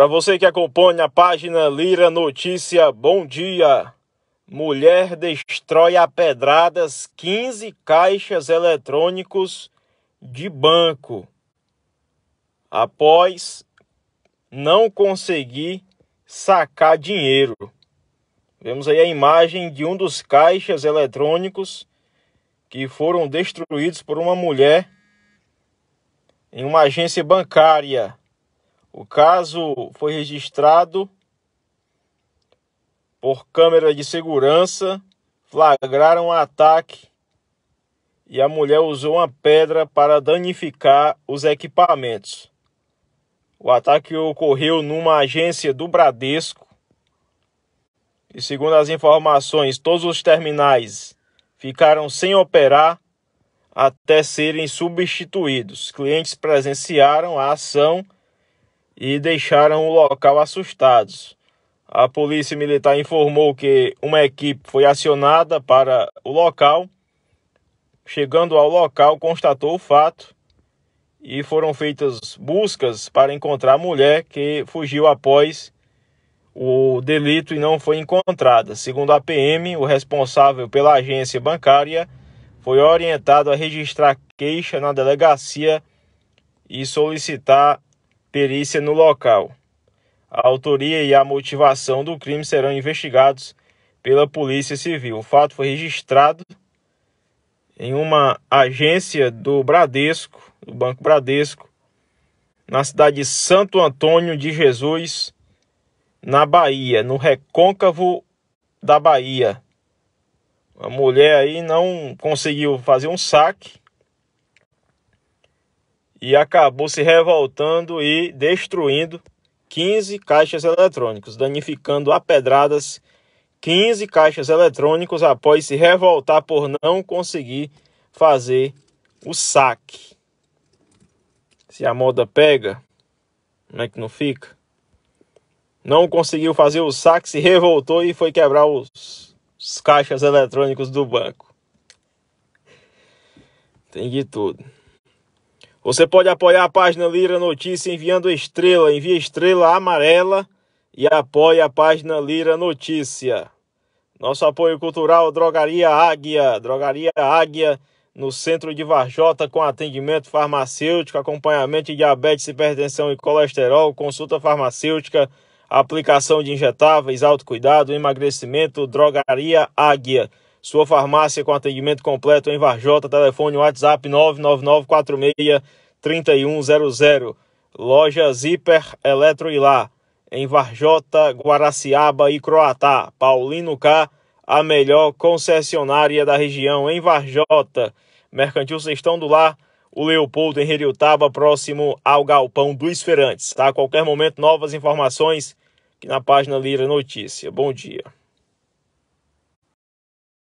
Para você que acompanha a página Lira Notícia, bom dia. Mulher destrói a pedradas 15 caixas eletrônicos de banco após não conseguir sacar dinheiro. Vemos aí a imagem de um dos caixas eletrônicos que foram destruídos por uma mulher em uma agência bancária o caso foi registrado por câmera de segurança, flagraram o ataque e a mulher usou uma pedra para danificar os equipamentos. O ataque ocorreu numa agência do Bradesco e, segundo as informações, todos os terminais ficaram sem operar até serem substituídos. Clientes presenciaram a ação e deixaram o local assustados. A polícia militar informou que uma equipe foi acionada para o local. Chegando ao local, constatou o fato e foram feitas buscas para encontrar a mulher que fugiu após o delito e não foi encontrada. Segundo a PM, o responsável pela agência bancária foi orientado a registrar queixa na delegacia e solicitar perícia no local. A autoria e a motivação do crime serão investigados pela Polícia Civil. O fato foi registrado em uma agência do Bradesco, do Banco Bradesco, na cidade de Santo Antônio de Jesus, na Bahia, no recôncavo da Bahia. A mulher aí não conseguiu fazer um saque e acabou se revoltando e destruindo 15 caixas eletrônicos, danificando a pedradas 15 caixas eletrônicos após se revoltar por não conseguir fazer o saque. Se a moda pega, como é que não fica? Não conseguiu fazer o saque, se revoltou e foi quebrar os, os caixas eletrônicos do banco. Tem de tudo. Você pode apoiar a página Lira Notícia enviando estrela, envia estrela amarela e apoie a página Lira Notícia. Nosso apoio cultural Drogaria Águia, Drogaria Águia no centro de Varjota com atendimento farmacêutico, acompanhamento de diabetes, hipertensão e colesterol, consulta farmacêutica, aplicação de injetáveis, autocuidado, emagrecimento, Drogaria Águia. Sua farmácia com atendimento completo em Varjota, telefone WhatsApp 999463100. Loja Zipper Eletroilá, em Varjota, Guaraciaba e Croatá. Paulino K, a melhor concessionária da região em Varjota. Mercantil Sextão do Lá, o Leopoldo em Heriotaba, próximo ao Galpão dos Ferantes, Tá? A qualquer momento, novas informações aqui na página Lira Notícia. Bom dia.